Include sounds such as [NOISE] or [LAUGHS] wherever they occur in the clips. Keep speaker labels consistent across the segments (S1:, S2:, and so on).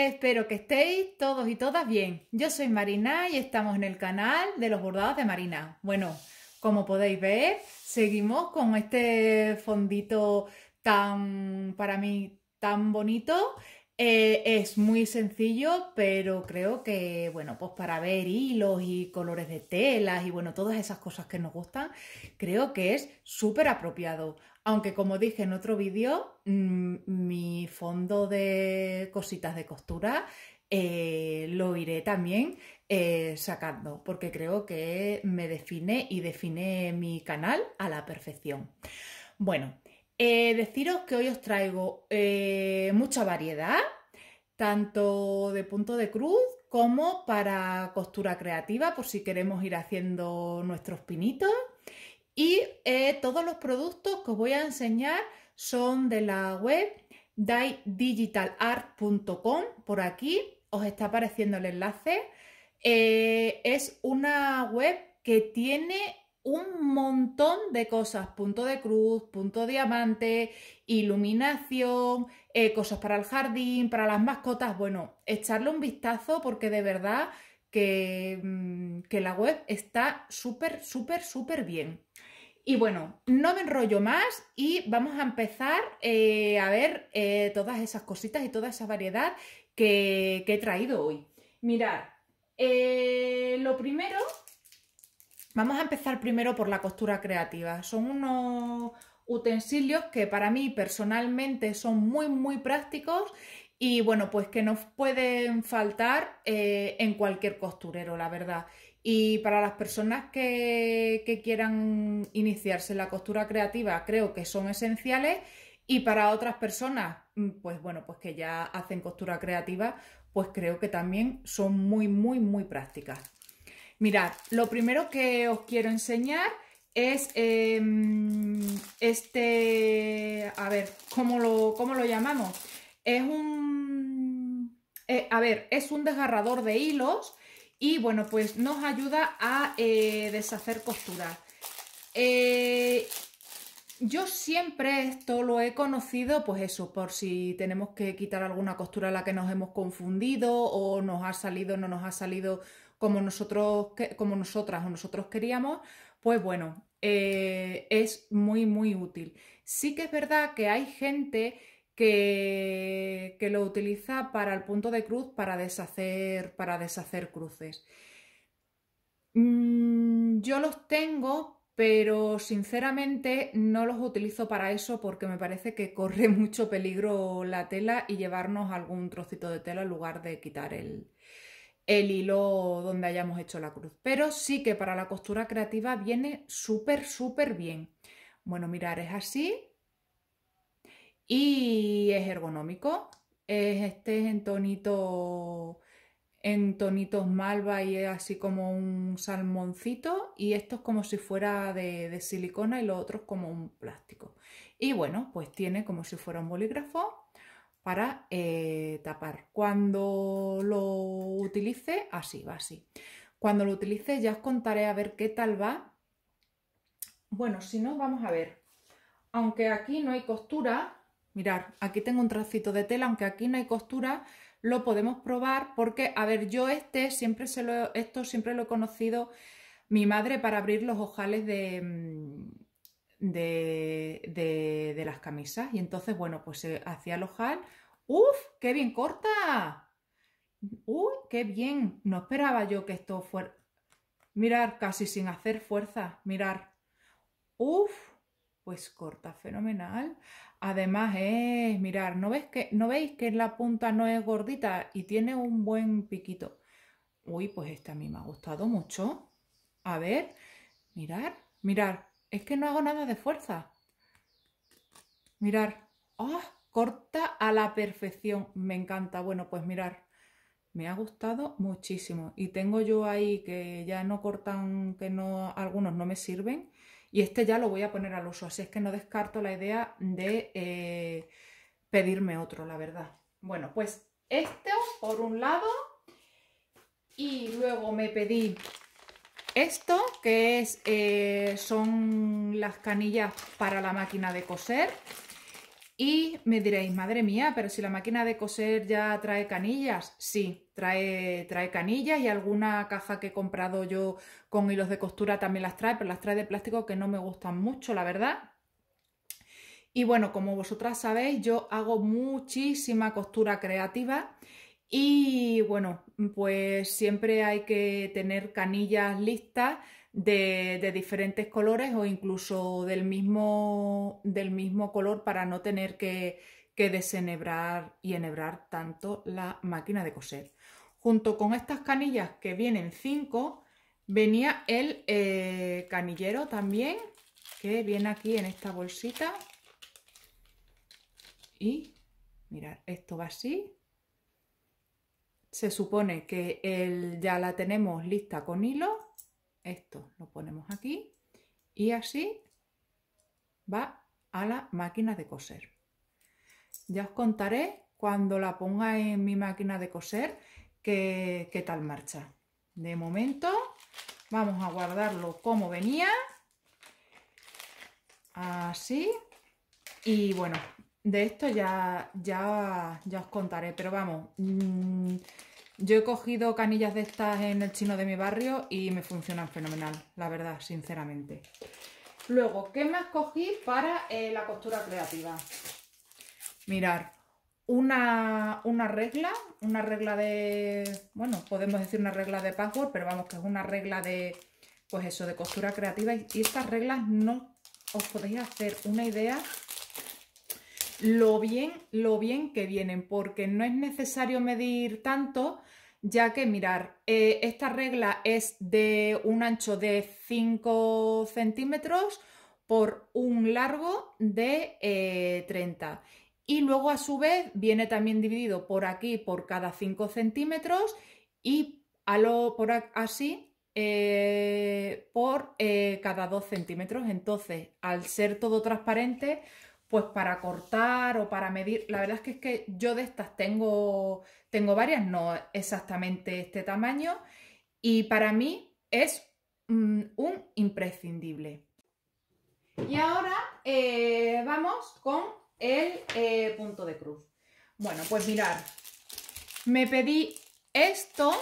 S1: Espero que estéis todos y todas bien. Yo soy Marina y estamos en el canal de los bordados de Marina. Bueno, como podéis ver, seguimos con este fondito tan, para mí, tan bonito. Eh, es muy sencillo, pero creo que, bueno, pues para ver hilos y colores de telas y, bueno, todas esas cosas que nos gustan, creo que es súper apropiado. Aunque como dije en otro vídeo, mm, mi fondo de cositas de costura eh, lo iré también eh, sacando, porque creo que me define y define mi canal a la perfección. Bueno, eh, deciros que hoy os traigo mucha variedad, tanto de punto de cruz como para costura creativa, por si queremos ir haciendo nuestros pinitos. Y eh, todos los productos que os voy a enseñar son de la web digitalart.com. Por aquí os está apareciendo el enlace. Eh, es una web que tiene un montón de cosas, punto de cruz, punto diamante, iluminación, eh, cosas para el jardín, para las mascotas. Bueno, echarle un vistazo porque de verdad que, mm, que la web está súper, súper, súper bien. Y bueno, no me enrollo más y vamos a empezar eh, a ver eh, todas esas cositas y toda esa variedad que, he traído hoy. Mirad, eh, lo primero, vamos a empezar primero por la costura creativa. Son unos utensilios que para mí personalmente son muy muy prácticos y bueno, pues que nos pueden faltar en cualquier costurero, la verdad. Y para las personas que, quieran iniciarse en la costura creativa, creo que son esenciales. Y para otras personas, mm, pues bueno, pues que ya hacen costura creativa, pues creo que también son muy, muy, muy prácticas. Mirad, lo primero que os quiero enseñar es em, este, a ver, ¿cómo lo, lo llamamos? Es un, eh, a ver, es un desgarrador de hilos y bueno, pues nos ayuda a eh, deshacer costuras. Eh, yo siempre esto lo he conocido, pues eso, por si tenemos que quitar alguna costura a la que nos hemos confundido o nos ha salido, no nos ha salido como nosotros, como nosotras o nosotros queríamos, pues bueno, eh, es muy, muy útil. Sí que es verdad que hay gente que, lo utiliza para el punto de cruz para deshacer, para deshacer cruces. Mm, yo los tengo, pero sinceramente no los utilizo para eso porque me parece que corre [LAUGHS] mucho peligro la tela y llevarnos algún trocito de tela en lugar de quitar el, el hilo donde hayamos hecho la cruz. Pero sí que para la costura creativa viene súper, súper bien. Bueno, mirar, es así y es ergonómico. Es, este es en tonitos malva y es así como un salmoncito y esto es como si fuera de, silicona y lo otro es como un plástico. Y bueno, pues tiene como si fuera un bolígrafo para eh, tapar. Cuando lo utilice, así va así. Cuando lo utilice ya os contaré a ver qué tal va. Bueno, si no, vamos a ver. Aunque aquí no hay costura, Mirar, aquí tengo un trocito de tela, aunque aquí no hay costura, lo podemos probar porque, a ver, yo este siempre se lo, esto siempre lo he conocido mi madre para abrir los ojales mm, de, de, de, las camisas. Y entonces, bueno, pues se hacía el ojal. ¡Uf! ¡Qué bien corta! ¡Uy! ¡Qué bien! No esperaba yo que esto fuera... Mirar, casi sin hacer fuerza, mirar. ¡Uf! Pues corta, fenomenal. Además, es, mirar, ¿no, ves que, ¿no veis que la punta no es gordita y tiene un buen piquito? Uy, pues este a mí me ha gustado mucho. A ver, mirar, mirar, es que no hago nada de fuerza. Mirar, ah, Corta a la perfección, me encanta. Bueno, pues mirar, me ha gustado muchísimo. Y tengo yo ahí que ya no cortan, que no, algunos no me sirven y este ya lo voy a poner al uso, así es que no descarto la idea de eh, pedirme otro, la verdad. Bueno, pues este por un lado y luego me pedí esto que es, eh, son las canillas para la máquina de coser y me diréis, madre mía, pero si la máquina de coser ya trae canillas. Sí, trae, trae canillas y alguna caja que he comprado yo con hilos de costura también las trae, pero las trae de plástico que no me gustan mucho, la verdad. Y bueno, como vosotras sabéis, yo hago muchísima costura creativa y bueno, pues siempre hay que tener canillas listas de, diferentes colores o incluso del mismo, del mismo color para no tener que, que desenhebrar y enhebrar tanto la máquina de coser. Junto con estas canillas que vienen 5, venía el eh, canillero también, que viene aquí en esta bolsita. Y mirar esto va así. Se supone que ya la tenemos lista con hilo esto lo ponemos aquí y así va a la máquina de coser. Ya os contaré cuando la ponga en mi máquina de coser qué, tal marcha. De momento vamos a guardarlo como venía. Así. Y bueno, de esto ya, ya, ya os contaré. Pero vamos, mm, yo he cogido canillas de estas en el chino de mi barrio y me funcionan fenomenal, la verdad, sinceramente. Luego, ¿qué más cogí para eh, la costura creativa? Mirar, una, regla, una regla de, bueno, podemos decir una regla de password, pero vamos, que es una regla de, pues eso, de costura creativa. y estas reglas no os podéis hacer una idea lo bien, lo bien que vienen, porque no es necesario medir tanto, ya que mirar, eh, esta regla es de un ancho de 5 centímetros por un largo de 30. Eh, y luego a su vez viene también dividido por aquí por cada 5 centímetros y por así eh, por cada 2 centímetros. Entonces, al ser todo transparente, pues para cortar o para medir. La verdad es que, es que yo de estas tengo, tengo varias, no exactamente este tamaño, y para mí es mm, un imprescindible. Y ahora eh, vamos con el eh, punto de cruz. Bueno, pues mirad, me pedí esto,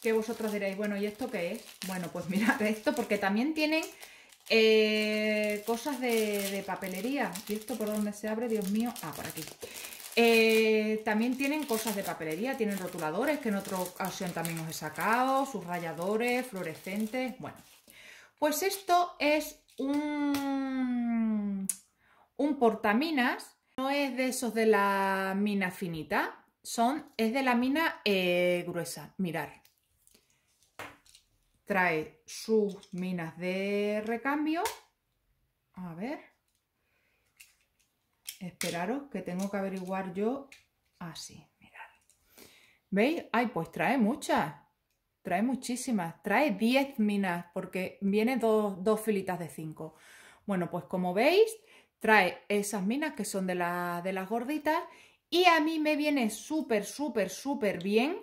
S1: que vosotros diréis, bueno, ¿y esto qué es? Bueno, pues mirad esto, porque también tienen eh, cosas de, papelería. ¿Y esto por dónde se abre? Dios mío. Ah, por aquí. Eh, también tienen cosas de papelería, tienen rotuladores que en otra ocasión también os he sacado, sus rayadores, fluorescentes, bueno. Pues esto es un, un portaminas, no es de esos de la mina finita, son, es de la mina eh, gruesa, mirar trae sus minas de recambio. A ver. Esperaros que tengo que averiguar yo así. mirad. ¿Veis? Ay, pues trae muchas. Trae muchísimas. Trae 10 minas porque viene dos, filitas de 5. Bueno, pues como veis, trae esas minas que son de, la, de las gorditas y a mí me viene súper, súper, súper bien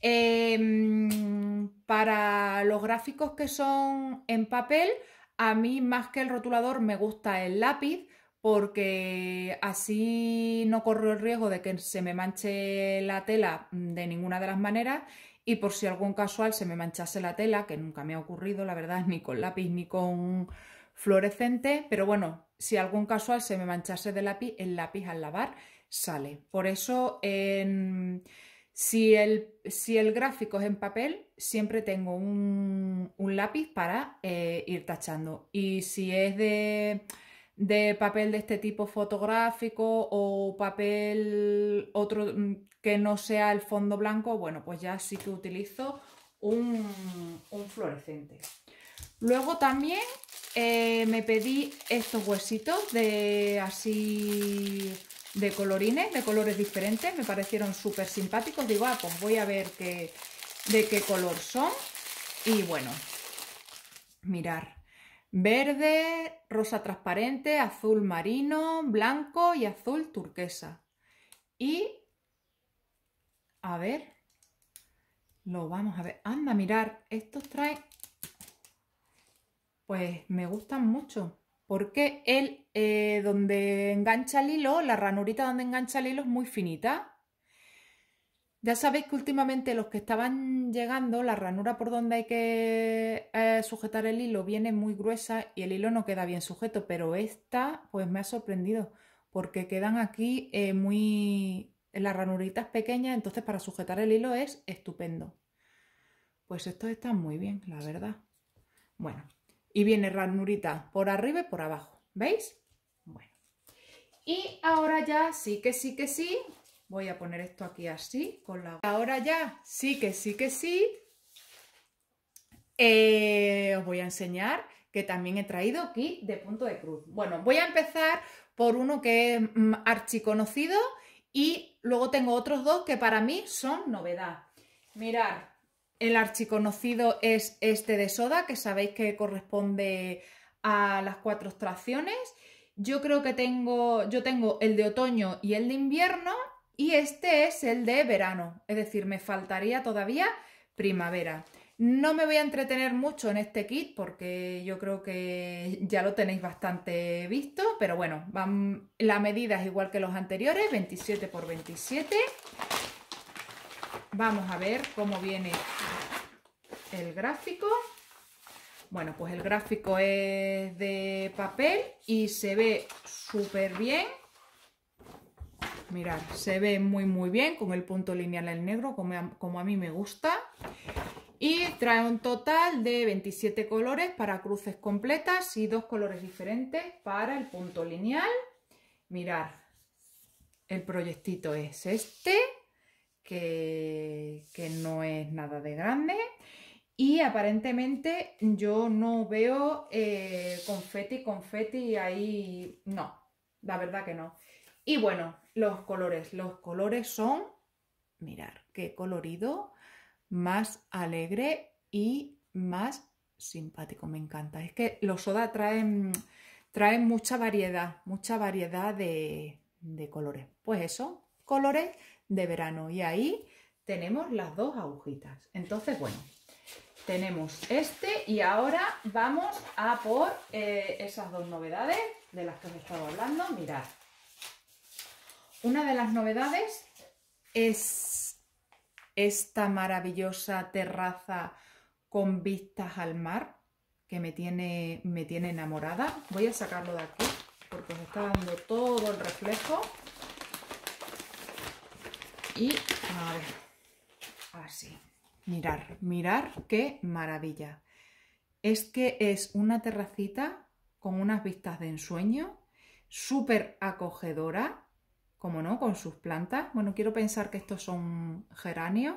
S1: Em, para los gráficos que son en papel, a mí más que el rotulador me gusta el lápiz porque así no corro el riesgo de que se me manche la tela de ninguna de las maneras y por si algún casual se me manchase la tela, que nunca me ha ocurrido, la verdad, ni con lápiz ni con fluorescente, pero bueno, si algún casual se me manchase de lápiz, el lápiz al lavar sale. Por eso en... Si el, gráfico es en papel, siempre tengo un, lápiz para eh, ir tachando. Y si es de, papel de este tipo fotográfico o papel otro mm, que no sea el fondo blanco, bueno, pues ya sí que utilizo un, fluorescente. Luego también eh, me pedí estos huesitos de así de colorines, de colores diferentes, me parecieron súper simpáticos. Digo, ah, pues voy a ver de qué color son. Y bueno, mirar. Verde, rosa transparente, azul marino, blanco y azul turquesa. Y, a ver, lo vamos a ver. Anda, mirar, estos traen, pues me gustan mucho. Porque el eh, donde engancha el hilo, la ranurita donde engancha el hilo es muy finita. Ya sabéis que últimamente los que estaban llegando, la ranura por donde hay que eh, sujetar el hilo viene muy gruesa y el hilo no queda bien sujeto, pero esta pues me ha sorprendido porque quedan aquí eh, muy... las ranuritas pequeñas, entonces para sujetar el hilo es estupendo. Pues esto están muy bien, la verdad. Bueno, y viene ranurita por arriba y por abajo, ¿veis? Y ahora ya, sí que sí que sí, voy a poner esto aquí así, con la... Ahora ya, sí que sí que sí, eh, os voy a enseñar que también he traído aquí de punto de cruz. Bueno, voy a empezar por uno que es mm, archiconocido y luego tengo otros dos que para mí son novedad. Mirad, el archiconocido es este de soda, que sabéis que corresponde a las cuatro tracciones... Yo creo que tengo, yo tengo el de otoño y el de invierno y este es el de verano, es decir, me faltaría todavía primavera. No me voy a entretener mucho en este kit porque yo creo que ya lo tenéis bastante visto, pero bueno, la medida es igual que los anteriores, 27 por 27. Vamos a ver cómo viene el gráfico. Bueno, pues el gráfico es de papel y se ve súper bien. Mirad, se ve muy muy bien con el punto lineal en negro, como a, mí me gusta. Y trae un total de 27 colores para cruces completas y dos colores diferentes para el punto lineal. Mirad, el proyectito es este, que no es nada de grande. Y aparentemente yo no veo eh, confeti, confeti ahí. No, la verdad que no. Y bueno, los colores. Los colores son, mirar, qué colorido, más alegre y más simpático. Me encanta. Es que los soda traen, traen mucha variedad, mucha variedad de, de colores. Pues eso, colores de verano. Y ahí tenemos las dos agujitas. Entonces, bueno tenemos este y ahora vamos a por eh, esas dos novedades de las que os he estado hablando. Mirad, una de las novedades es esta maravillosa terraza con vistas al mar que me tiene, me tiene enamorada. Voy a sacarlo de aquí porque os está dando todo el reflejo. Y a ver, así. Mirar, mirar qué maravilla. Es que es una terracita con unas vistas de ensueño, súper acogedora, como no, con sus plantas. Bueno, quiero pensar que estos son geranios.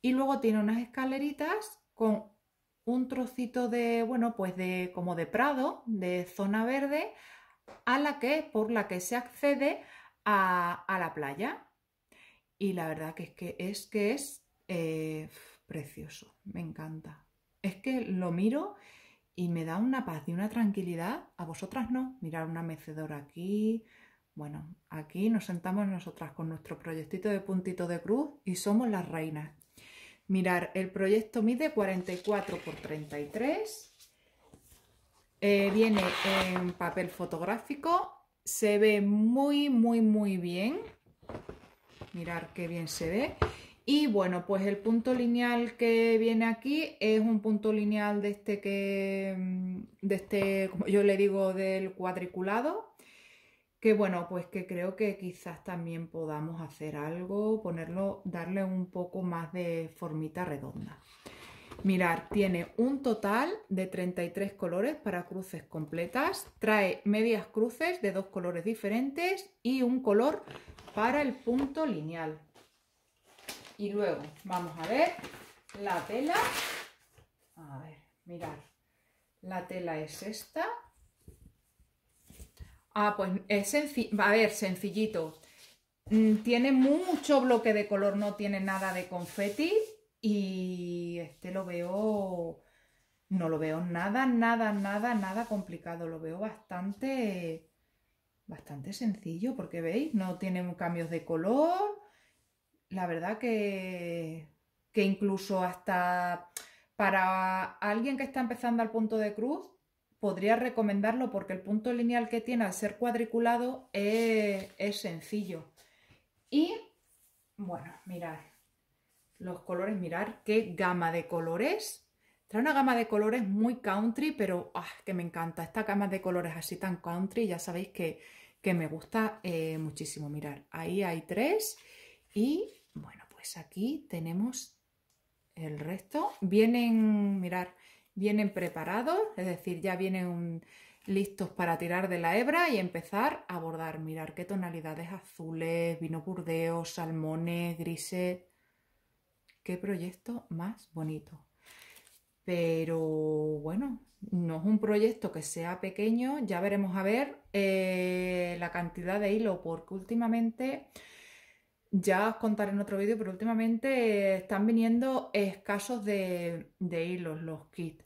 S1: Y luego tiene unas escaleritas con un trocito de, bueno, pues de como de prado, de zona verde, a la que, por la que se accede a, la playa. Y la verdad que es que es, que es eh, precioso, me encanta. Es que lo miro y me da una paz y una tranquilidad. A vosotras no, mirar una mecedora aquí. Bueno, aquí nos sentamos nosotras con nuestro proyectito de puntito de cruz y somos las reinas. Mirar, el proyecto mide 44 por 33. Eh, viene en papel fotográfico. Se ve muy, muy, muy bien. Mirar qué bien se ve. Y bueno, pues el punto lineal que viene aquí es un punto lineal de este que, mm, este, como yo le digo, del cuadriculado. Que bueno, pues que creo que quizás también podamos hacer algo, ponerlo, darle un poco más de formita redonda. Mirar, tiene un total de 33 colores para cruces completas, trae medias cruces de dos colores diferentes y un color para el punto lineal. Y luego vamos a ver la tela. A ver, mirad. La tela es esta. Ah, pues es sencillo. A ver, sencillito. Mm, tiene mucho bloque de color, no tiene nada de confeti. Y este lo veo. No lo veo nada, nada, nada, nada complicado. Lo veo bastante. Bastante sencillo, porque veis, no tiene cambios de color la verdad que, que incluso hasta para alguien que está empezando al punto de cruz, podría recomendarlo porque el punto lineal que tiene al ser cuadriculado es, sencillo. Y bueno, mirad, los colores, mirar qué gama de colores. Trae una gama de colores muy country, pero ah, que me encanta. Esta gama de colores así tan country, ya sabéis que, que me gusta eh, muchísimo. Mirar, ahí hay tres y pues aquí tenemos el resto. Vienen, mirar, vienen preparados, es decir, ya vienen listos para tirar de la hebra y empezar a bordar. Mirar qué tonalidades azules, vino burdeos, salmones, grises. Qué proyecto más bonito. Pero bueno, no es un proyecto que sea pequeño, ya veremos a ver eh, la cantidad de hilo, porque últimamente ya os contaré en otro vídeo, pero últimamente eh, están viniendo escasos de, hilos los kits.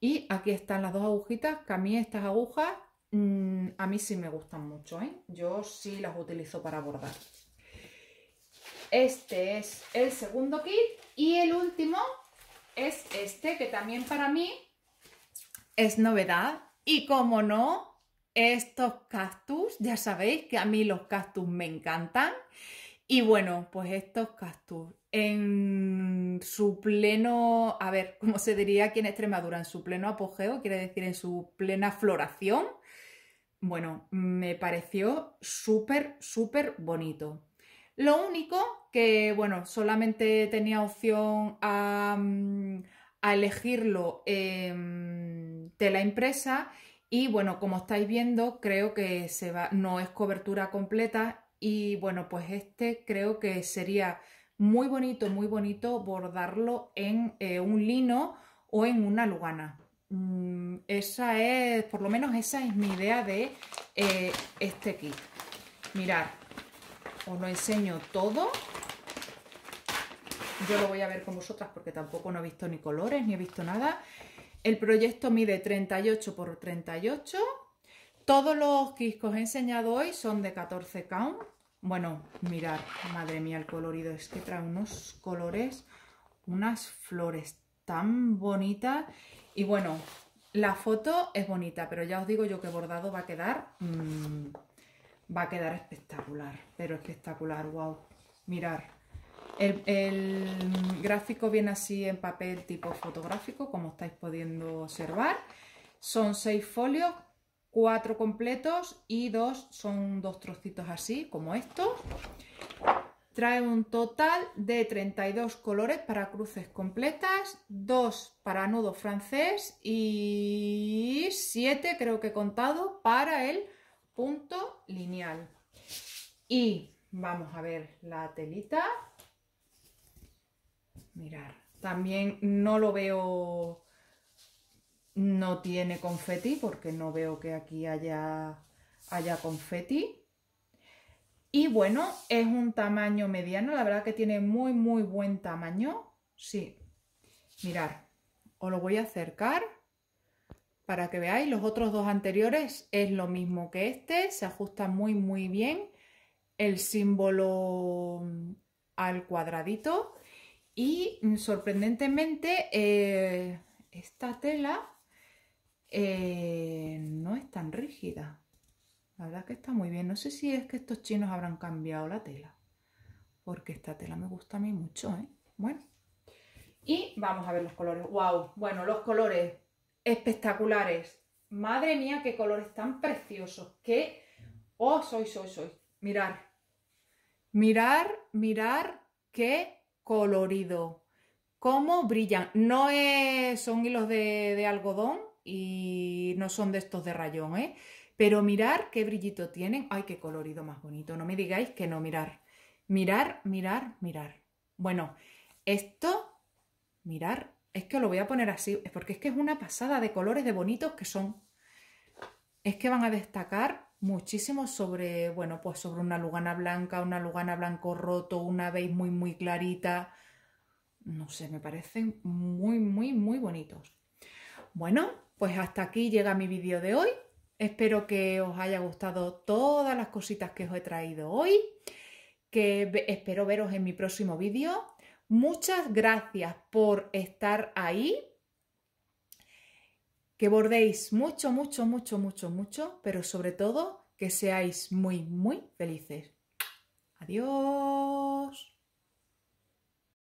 S1: Y aquí están las dos agujitas, que a mí estas agujas mm, a mí sí me gustan mucho, ¿eh? Yo sí las utilizo para bordar. Este es el segundo kit y el último es este, que también para mí es novedad. Y como no, estos cactus, ya sabéis que a mí los cactus me encantan. Y bueno, pues estos castus en su pleno, a ver, como se diría aquí en Extremadura, en su pleno apogeo, quiere decir en su plena floración, bueno, me pareció súper, súper bonito. Lo único que, bueno, solamente tenía opción a, mm, elegirlo de la impresa y bueno, como estáis viendo, creo que se va, no es cobertura completa y bueno, pues este creo que sería muy bonito, muy bonito bordarlo en eh, un lino o en una lugana. Mm, esa es, por lo menos esa es mi idea de eh, este kit. Mirad, os lo enseño todo. Yo lo voy a ver con vosotras porque tampoco no he visto ni colores ni he visto nada. El proyecto mide 38 por 38. Todos los kits que os he enseñado hoy son de 14 count bueno, mirar, madre mía, el colorido. Es que trae unos colores, unas flores tan bonitas. Y bueno, la foto es bonita, pero ya os digo yo que bordado va a quedar... Mm, va a quedar espectacular, pero espectacular, wow. Mirar, el, el, gráfico viene así en papel tipo fotográfico, como estáis pudiendo observar. Son seis folios cuatro completos y dos son dos trocitos así, como estos. Trae un total de 32 colores para cruces completas, dos para nudo francés y siete, creo que he contado, para el punto lineal. Y vamos a ver la telita. Mirar, también no lo veo no tiene confeti porque no veo que aquí haya, haya confeti. Y bueno, es un tamaño mediano, la verdad que tiene muy, muy buen tamaño. Sí, mirar, os lo voy a acercar para que veáis. Los otros dos anteriores es lo mismo que este, se ajusta muy, muy bien el símbolo mm, al cuadradito. Y mm, sorprendentemente, eh, esta tela eh, no es tan rígida. La verdad que está muy bien. No sé si es que estos chinos habrán cambiado la tela. Porque esta tela me gusta a mí mucho, ¿eh? Bueno. Y vamos a ver los colores. ¡Wow! Bueno, los colores espectaculares. Madre mía, qué colores tan preciosos. ¡Qué! ¡Oh, soy, soy, soy! Mirar. Mirar, mirar qué colorido. Cómo brillan. No es, son hilos de algodón, y no son de estos de rayón, ¿eh? Pero mirar qué brillito tienen. ¡Ay, qué colorido más bonito! No me digáis que no mirar. Mirar, mirar, mirar. Bueno, esto, mirar, es que lo voy a poner así, porque es que es una pasada de colores de bonitos que son. Es que van a destacar muchísimo sobre, bueno, pues sobre una lugana blanca, una lugana blanco roto, una beige muy, muy clarita. No sé, me parecen muy, muy, muy bonitos. Bueno, pues hasta aquí llega mi vídeo de hoy. Espero que os haya gustado todas las cositas que os he traído hoy, que espero veros en mi próximo vídeo. Muchas gracias por estar ahí. Que bordéis mucho, mucho, mucho, mucho, mucho, pero sobre todo que seáis muy, muy felices. Adiós.